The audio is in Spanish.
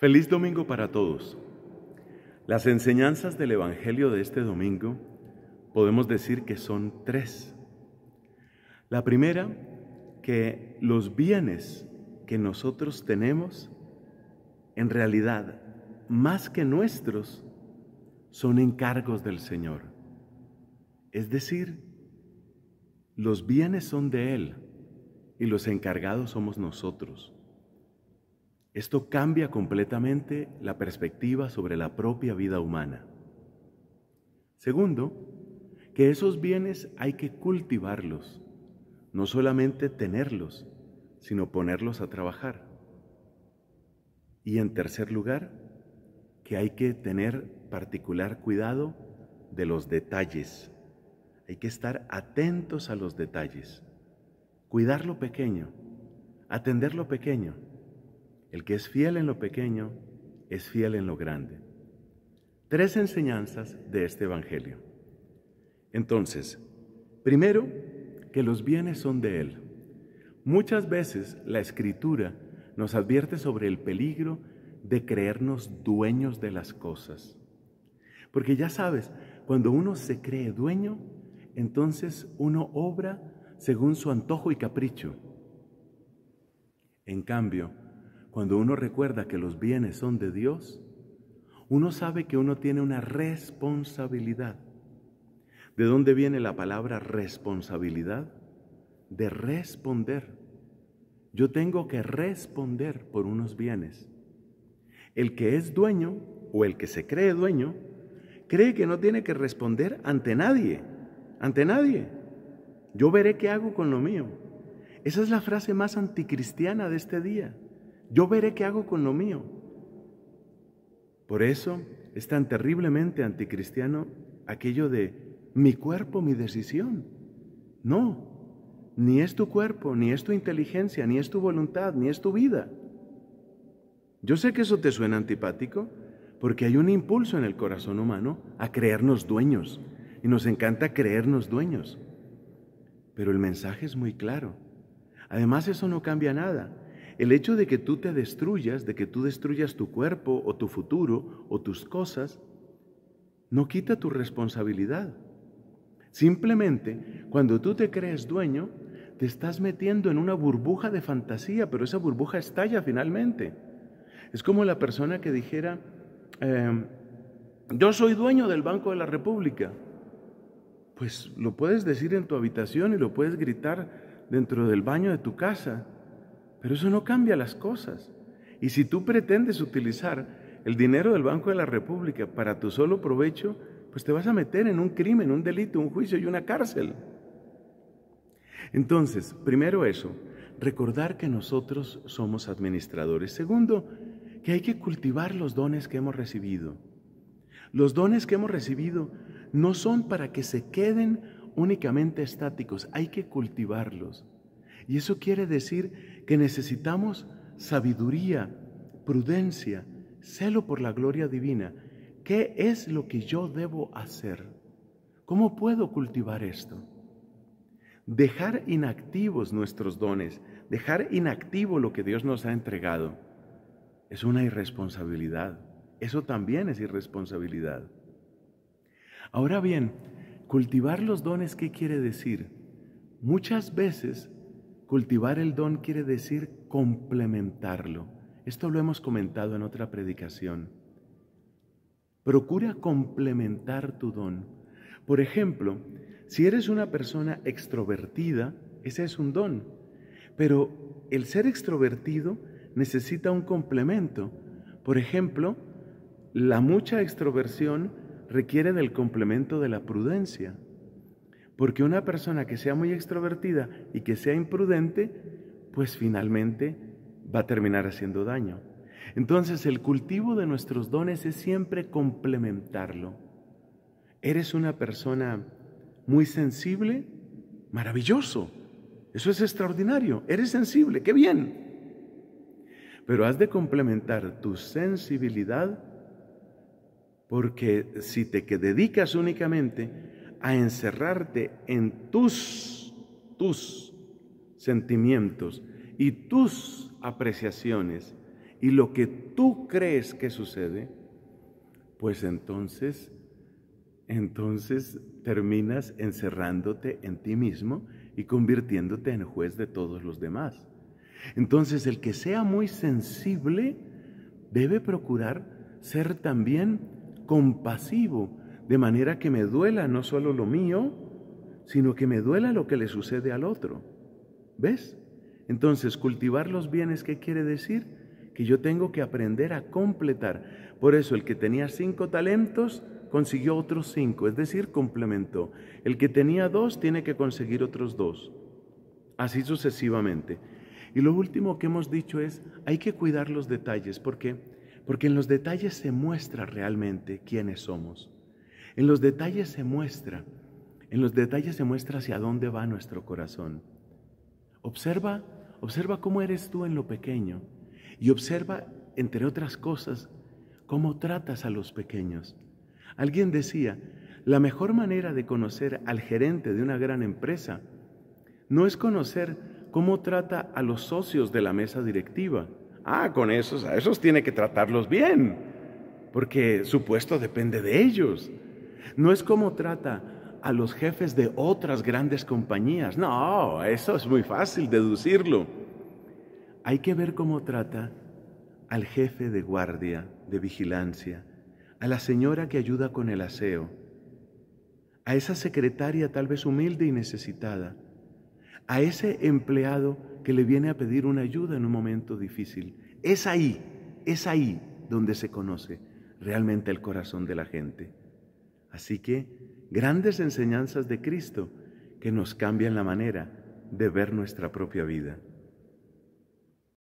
Feliz domingo para todos. Las enseñanzas del Evangelio de este domingo podemos decir que son tres. La primera, que los bienes que nosotros tenemos, en realidad, más que nuestros, son encargos del Señor. Es decir, los bienes son de Él y los encargados somos nosotros. Esto cambia completamente la perspectiva sobre la propia vida humana. Segundo, que esos bienes hay que cultivarlos, no solamente tenerlos, sino ponerlos a trabajar. Y en tercer lugar, que hay que tener particular cuidado de los detalles. Hay que estar atentos a los detalles, cuidar lo pequeño, atender lo pequeño el que es fiel en lo pequeño, es fiel en lo grande. Tres enseñanzas de este Evangelio. Entonces, primero, que los bienes son de Él. Muchas veces la escritura nos advierte sobre el peligro de creernos dueños de las cosas. Porque ya sabes, cuando uno se cree dueño, entonces uno obra según su antojo y capricho. En cambio, cuando uno recuerda que los bienes son de Dios, uno sabe que uno tiene una responsabilidad. ¿De dónde viene la palabra responsabilidad? De responder. Yo tengo que responder por unos bienes. El que es dueño o el que se cree dueño cree que no tiene que responder ante nadie, ante nadie. Yo veré qué hago con lo mío. Esa es la frase más anticristiana de este día. Yo veré qué hago con lo mío. Por eso es tan terriblemente anticristiano aquello de mi cuerpo, mi decisión. No, ni es tu cuerpo, ni es tu inteligencia, ni es tu voluntad, ni es tu vida. Yo sé que eso te suena antipático porque hay un impulso en el corazón humano a creernos dueños y nos encanta creernos dueños. Pero el mensaje es muy claro. Además eso no cambia nada. El hecho de que tú te destruyas, de que tú destruyas tu cuerpo o tu futuro o tus cosas, no quita tu responsabilidad. Simplemente, cuando tú te crees dueño, te estás metiendo en una burbuja de fantasía, pero esa burbuja estalla finalmente. Es como la persona que dijera, em, yo soy dueño del Banco de la República. Pues lo puedes decir en tu habitación y lo puedes gritar dentro del baño de tu casa, pero eso no cambia las cosas. Y si tú pretendes utilizar el dinero del Banco de la República para tu solo provecho, pues te vas a meter en un crimen, un delito, un juicio y una cárcel. Entonces, primero eso, recordar que nosotros somos administradores. Segundo, que hay que cultivar los dones que hemos recibido. Los dones que hemos recibido no son para que se queden únicamente estáticos, hay que cultivarlos. Y eso quiere decir que necesitamos sabiduría, prudencia, celo por la gloria divina. ¿Qué es lo que yo debo hacer? ¿Cómo puedo cultivar esto? Dejar inactivos nuestros dones, dejar inactivo lo que Dios nos ha entregado, es una irresponsabilidad. Eso también es irresponsabilidad. Ahora bien, cultivar los dones, ¿qué quiere decir? Muchas veces Cultivar el don quiere decir complementarlo. Esto lo hemos comentado en otra predicación. Procura complementar tu don. Por ejemplo, si eres una persona extrovertida, ese es un don. Pero el ser extrovertido necesita un complemento. Por ejemplo, la mucha extroversión requiere del complemento de la prudencia. Porque una persona que sea muy extrovertida y que sea imprudente, pues finalmente va a terminar haciendo daño. Entonces el cultivo de nuestros dones es siempre complementarlo. Eres una persona muy sensible, maravilloso. Eso es extraordinario. Eres sensible, qué bien. Pero has de complementar tu sensibilidad porque si te dedicas únicamente a encerrarte en tus, tus sentimientos y tus apreciaciones y lo que tú crees que sucede, pues entonces, entonces terminas encerrándote en ti mismo y convirtiéndote en juez de todos los demás. Entonces el que sea muy sensible debe procurar ser también compasivo de manera que me duela no solo lo mío, sino que me duela lo que le sucede al otro. ¿Ves? Entonces, cultivar los bienes, ¿qué quiere decir? Que yo tengo que aprender a completar. Por eso, el que tenía cinco talentos consiguió otros cinco, es decir, complementó. El que tenía dos tiene que conseguir otros dos. Así sucesivamente. Y lo último que hemos dicho es, hay que cuidar los detalles. ¿Por qué? Porque en los detalles se muestra realmente quiénes somos. En los detalles se muestra, en los detalles se muestra hacia dónde va nuestro corazón. Observa, observa cómo eres tú en lo pequeño y observa, entre otras cosas, cómo tratas a los pequeños. Alguien decía, la mejor manera de conocer al gerente de una gran empresa no es conocer cómo trata a los socios de la mesa directiva. Ah, con esos, a esos tiene que tratarlos bien, porque su puesto depende de ellos. No es como trata a los jefes de otras grandes compañías. No, eso es muy fácil deducirlo. Hay que ver cómo trata al jefe de guardia, de vigilancia, a la señora que ayuda con el aseo, a esa secretaria tal vez humilde y necesitada, a ese empleado que le viene a pedir una ayuda en un momento difícil. Es ahí, es ahí donde se conoce realmente el corazón de la gente. Así que grandes enseñanzas de Cristo que nos cambian la manera de ver nuestra propia vida.